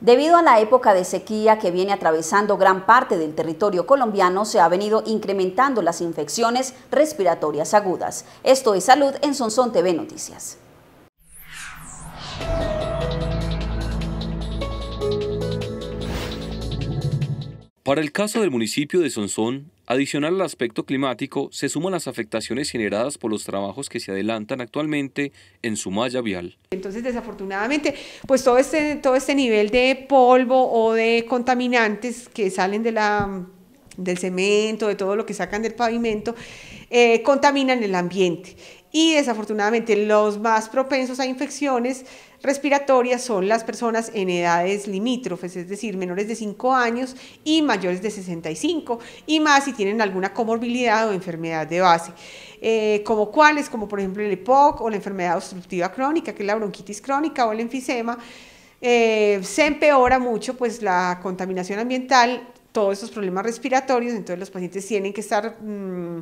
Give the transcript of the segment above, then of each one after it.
Debido a la época de sequía que viene atravesando gran parte del territorio colombiano, se ha venido incrementando las infecciones respiratorias agudas. Esto es Salud en Sonsón TV Noticias. Para el caso del municipio de Sonsón, Adicional al aspecto climático, se suman las afectaciones generadas por los trabajos que se adelantan actualmente en su malla vial. Entonces, desafortunadamente, pues todo este, todo este nivel de polvo o de contaminantes que salen de la, del cemento, de todo lo que sacan del pavimento, eh, contaminan el ambiente y desafortunadamente los más propensos a infecciones respiratorias son las personas en edades limítrofes, es decir, menores de 5 años y mayores de 65 y más si tienen alguna comorbilidad o enfermedad de base, eh, como cuáles, como por ejemplo el EPOC o la enfermedad obstructiva crónica, que es la bronquitis crónica o el enfisema. Eh, se empeora mucho pues la contaminación ambiental todos esos problemas respiratorios, entonces los pacientes tienen que estar mm,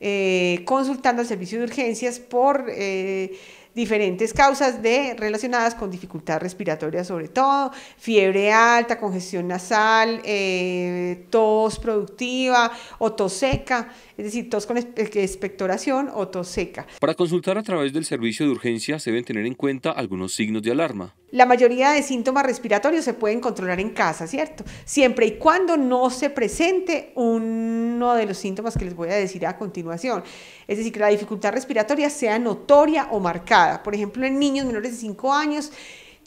eh, consultando al servicio de urgencias por eh, diferentes causas de, relacionadas con dificultad respiratoria sobre todo, fiebre alta, congestión nasal, eh, tos productiva o tos seca, es decir, tos con expectoración o tos seca. Para consultar a través del servicio de urgencias se deben tener en cuenta algunos signos de alarma. La mayoría de síntomas respiratorios se pueden controlar en casa, ¿cierto? Siempre y cuando no se presente uno de los síntomas que les voy a decir a continuación. Es decir, que la dificultad respiratoria sea notoria o marcada. Por ejemplo, en niños menores de 5 años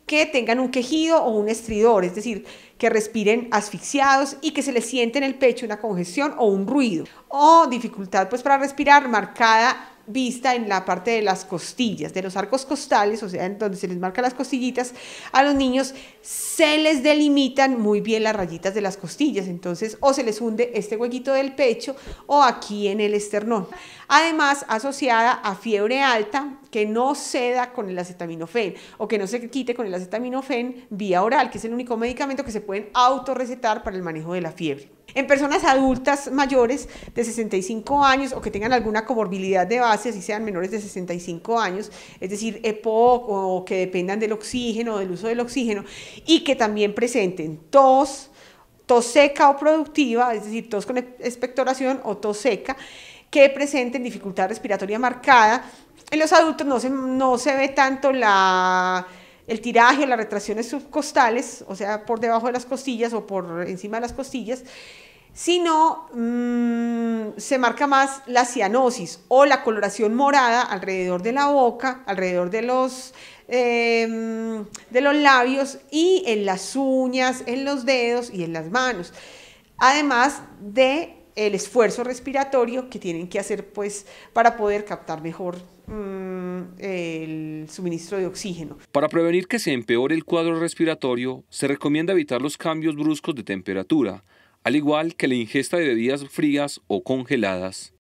que tengan un quejido o un estridor, es decir, que respiren asfixiados y que se les siente en el pecho una congestión o un ruido. O dificultad pues para respirar marcada vista en la parte de las costillas, de los arcos costales, o sea, en donde se les marcan las costillitas, a los niños se les delimitan muy bien las rayitas de las costillas, entonces o se les hunde este huequito del pecho o aquí en el esternón. Además, asociada a fiebre alta, que no ceda con el acetaminofén o que no se quite con el acetaminofén vía oral, que es el único medicamento que se pueden autorrecetar para el manejo de la fiebre. En personas adultas mayores de 65 años o que tengan alguna comorbilidad de base, así sean menores de 65 años, es decir, EPOC o que dependan del oxígeno, del uso del oxígeno, y que también presenten tos, tos seca o productiva, es decir, tos con expectoración o tos seca, que presenten dificultad respiratoria marcada. En los adultos no se, no se ve tanto la el tiraje, las retracciones subcostales, o sea, por debajo de las costillas o por encima de las costillas, sino mm, se marca más la cianosis o la coloración morada alrededor de la boca, alrededor de los, em, de los labios y en las uñas, en los dedos y en las manos, además de el esfuerzo respiratorio que tienen que hacer pues para poder captar mejor mm, el suministro de oxígeno. Para prevenir que se empeore el cuadro respiratorio, se recomienda evitar los cambios bruscos de temperatura, al igual que la ingesta de bebidas frías o congeladas.